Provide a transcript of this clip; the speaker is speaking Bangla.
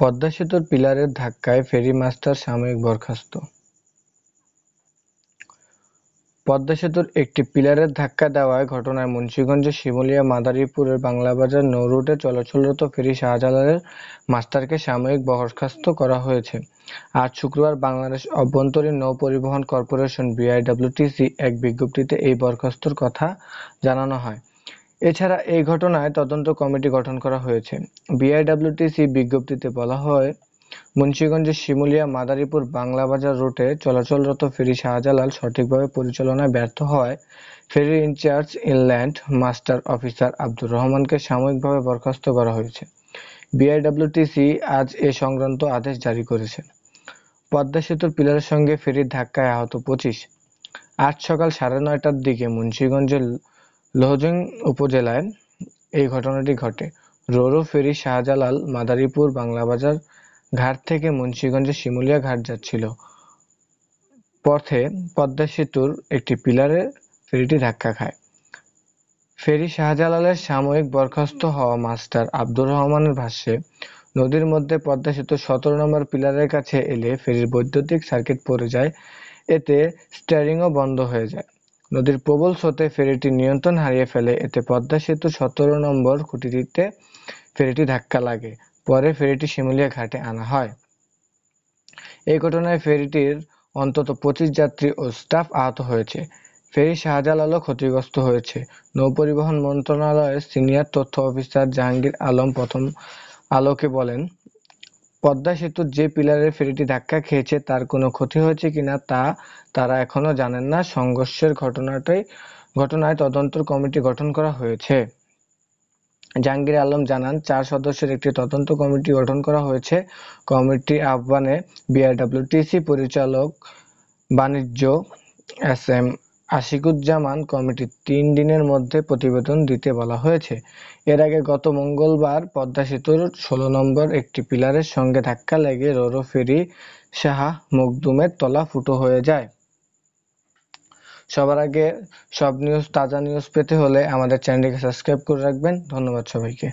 পদ্মা সেতুর পিলারের ধাক্কায় ফেরি মাস্টার সাময়িক বরখাস্ত পদ্মা সেতুর একটি পিলারের ধাক্কা দেওয়ায় ঘটনায় মুন্সিগঞ্জের শিমুলিয়া মাদারীপুরের বাংলাবাজার নৌ রুটে চলাচলরত ফেরি শাহজালালের মাস্টারকে সাময়িক বরখাস্ত করা হয়েছে আজ শুক্রবার বাংলাদেশ অভ্যন্তরীণ নৌ পরিবহন কর্পোরেশন বিআইডব্লিউটিসি এক বিজ্ঞপ্তিতে এই বরখাস্তর কথা জানানো হয় এছাড়া এ ঘটনায় তদন্ত কমিটি গঠন করা হয়েছে বিআইডব্লিউটিসি বিজ্ঞপ্তিতে বলা হয় মুন্সিগঞ্জের শিমুলিয়া মাদারীপুর বাংলা বাজার রুটে চলাচলরত ফেরি শাহজালাল সঠিকভাবে পরিচালনায় ব্যর্থ হয় ferry in-charge inland master officer Abdur রহমানকে সাময়িকভাবে বরখাস্ত করা হয়েছে বিআইডব্লিউটিসি আজ এ সংক্রান্ত আদেশ জারি করেছে পদ্মা সেতুর পিলারের সঙ্গে ফেরির ধাক্কায় আহত পঁচিশ আজ সকাল সাড়ে নয়টার দিকে মুন্সিগঞ্জের লোহজং উপজেলায় এই ঘটনাটি ঘটে রোরো ফেরি শাহজালাল মাদারীপুর বাংলাবাজার ঘাট থেকে মুন্সীগঞ্জে শিমুলিয়া ঘাট যাচ্ছিল পথে পদ্মা সেতুর একটি পিলারে ফেরিটি ধাক্কা খায় ফেরি শাহজালালের সাময়িক বরখাস্ত হওয়া মাস্টার আব্দুর রহমানের ভাষ্যে নদীর মধ্যে পদ্মা সেতু সতেরো নম্বর পিলারের কাছে এলে ফেরির বৈদ্যুতিক সার্কিট পড়ে যায় এতে স্টিয়ারিংও বন্ধ হয়ে যায় নদীর প্রবল স্রোতে ফেরিটি নিয়ন্ত্রণ হারিয়ে ফেলে এতে পদ্মা সেতু সতেরো নম্বর খুঁটিতে ফেরিটি ধাক্কা লাগে পরে ফেরিটি শিমুলিয়া ঘাটে আনা হয় এই ঘটনায় ফেরিটির অন্তত পঁচিশ যাত্রী ও স্টাফ আহত হয়েছে ফেরি শাহজালালও ক্ষতিগ্রস্ত হয়েছে নৌপরিবহন মন্ত্রণালয়ের সিনিয়র তথ্য অফিসার জাহাঙ্গীর আলম প্রথম আলোকে বলেন পদ্মা সেতুর যে পিলারে ফেরিটি ধাক্কা খেয়েছে তার কোনো ক্ষতি হয়েছে কিনা তা তারা এখনো জানেন না সংঘর্ষের ঘটনাটাই ঘটনায় তদন্ত কমিটি গঠন করা হয়েছে জাহাঙ্গীর আলম জানান চার সদস্যের একটি তদন্ত কমিটি গঠন করা হয়েছে কমিটির আহ্বানে বিআরডব্লিউটিসি পরিচালক বাণিজ্য এস এম আশিকুজ্জামান কমিটির তিন দিনের মধ্যে প্রতিবেদন দিতে বলা হয়েছে। এর আগে গত মঙ্গলবার পদ্মা সেতুর ষোলো নম্বর একটি পিলারের সঙ্গে ধাক্কা লেগে রোরো ফেরি শাহ মখদুমের তলা ফুটো হয়ে যায়। সবার আগে সব নিউজ তাজা নিউজ পেতে হলে আমাদের চ্যানেলটিকে সাবস্ক্রাইব করে রাখবেন। ধন্যবাদ সবাইকে।